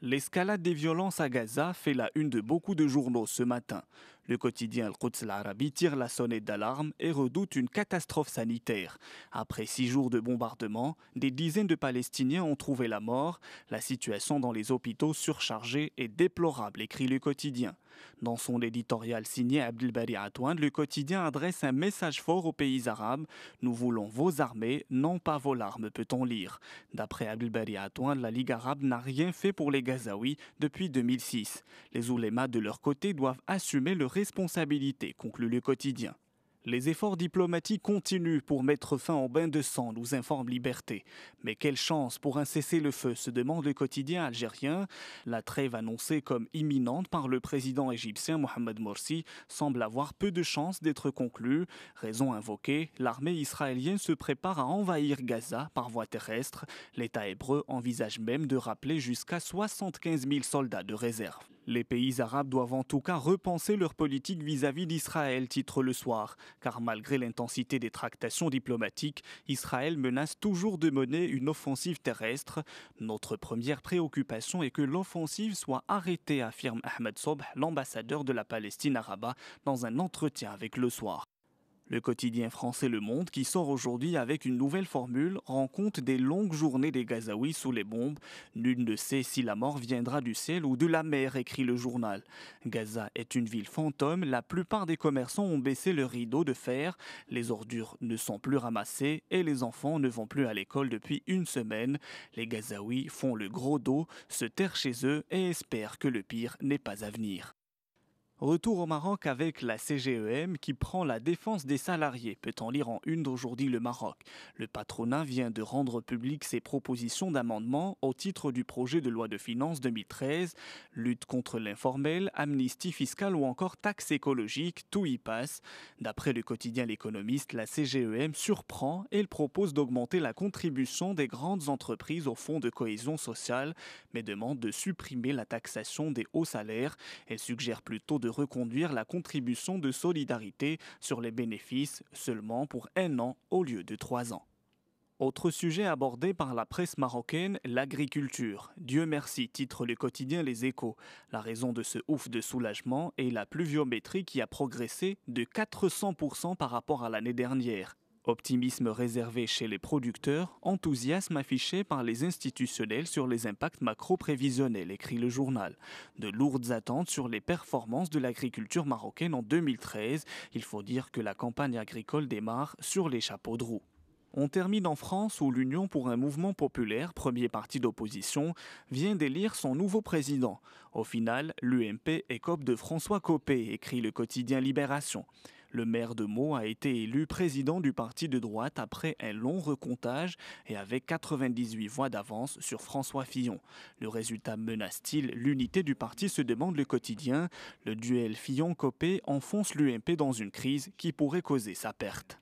L'escalade des violences à Gaza fait la une de beaucoup de journaux ce matin. Le quotidien Al-Quds tire la sonnette d'alarme et redoute une catastrophe sanitaire. Après six jours de bombardement, des dizaines de Palestiniens ont trouvé la mort. La situation dans les hôpitaux surchargés est déplorable, écrit le quotidien. Dans son éditorial signé Abdelbari Atouane, le quotidien adresse un message fort aux pays arabes. Nous voulons vos armées, non pas vos larmes, peut-on lire. D'après Abdelbari Atouane, la Ligue arabe n'a rien fait pour les Gazaouis depuis 2006. Les oulémas de leur côté doivent assumer leur responsabilité, conclut le quotidien. Les efforts diplomatiques continuent pour mettre fin au bain de sang, nous informe Liberté. Mais quelle chance pour un cessez-le-feu, se demande le quotidien algérien. La trêve annoncée comme imminente par le président égyptien Mohamed Morsi semble avoir peu de chances d'être conclue. Raison invoquée, l'armée israélienne se prépare à envahir Gaza par voie terrestre. L'État hébreu envisage même de rappeler jusqu'à 75 000 soldats de réserve. Les pays arabes doivent en tout cas repenser leur politique vis-à-vis d'Israël, titre le soir, car malgré l'intensité des tractations diplomatiques, Israël menace toujours de mener une offensive terrestre. Notre première préoccupation est que l'offensive soit arrêtée, affirme Ahmed Sobh, l'ambassadeur de la Palestine arabe, dans un entretien avec le soir. Le quotidien français Le Monde, qui sort aujourd'hui avec une nouvelle formule, rend compte des longues journées des Gazaouis sous les bombes. Nul ne sait si la mort viendra du ciel ou de la mer, écrit le journal. Gaza est une ville fantôme, la plupart des commerçants ont baissé le rideau de fer, les ordures ne sont plus ramassées et les enfants ne vont plus à l'école depuis une semaine. Les Gazaouis font le gros dos, se terrent chez eux et espèrent que le pire n'est pas à venir. Retour au Maroc avec la CGEM qui prend la défense des salariés, peut-on lire en une d'aujourd'hui le Maroc. Le patronat vient de rendre publiques ses propositions d'amendement au titre du projet de loi de finances 2013, lutte contre l'informel, amnistie fiscale ou encore taxe écologique, tout y passe. D'après le quotidien L'économiste, la CGEM surprend et elle propose d'augmenter la contribution des grandes entreprises au fonds de cohésion sociale, mais demande de supprimer la taxation des hauts salaires. Elle suggère plutôt de reconduire la contribution de solidarité sur les bénéfices seulement pour un an au lieu de trois ans. Autre sujet abordé par la presse marocaine, l'agriculture. Dieu merci, titre le quotidien Les Échos. La raison de ce ouf de soulagement est la pluviométrie qui a progressé de 400% par rapport à l'année dernière. Optimisme réservé chez les producteurs, enthousiasme affiché par les institutionnels sur les impacts macro-prévisionnels, écrit le journal. De lourdes attentes sur les performances de l'agriculture marocaine en 2013. Il faut dire que la campagne agricole démarre sur les chapeaux de roue. On termine en France où l'Union pour un mouvement populaire, premier parti d'opposition, vient d'élire son nouveau président. Au final, l'UMP écope de François Copé, écrit le quotidien Libération. Le maire de Meaux a été élu président du parti de droite après un long recomptage et avec 98 voix d'avance sur François Fillon. Le résultat menace-t-il l'unité du parti se demande le quotidien. Le duel Fillon-Copé enfonce l'UMP dans une crise qui pourrait causer sa perte.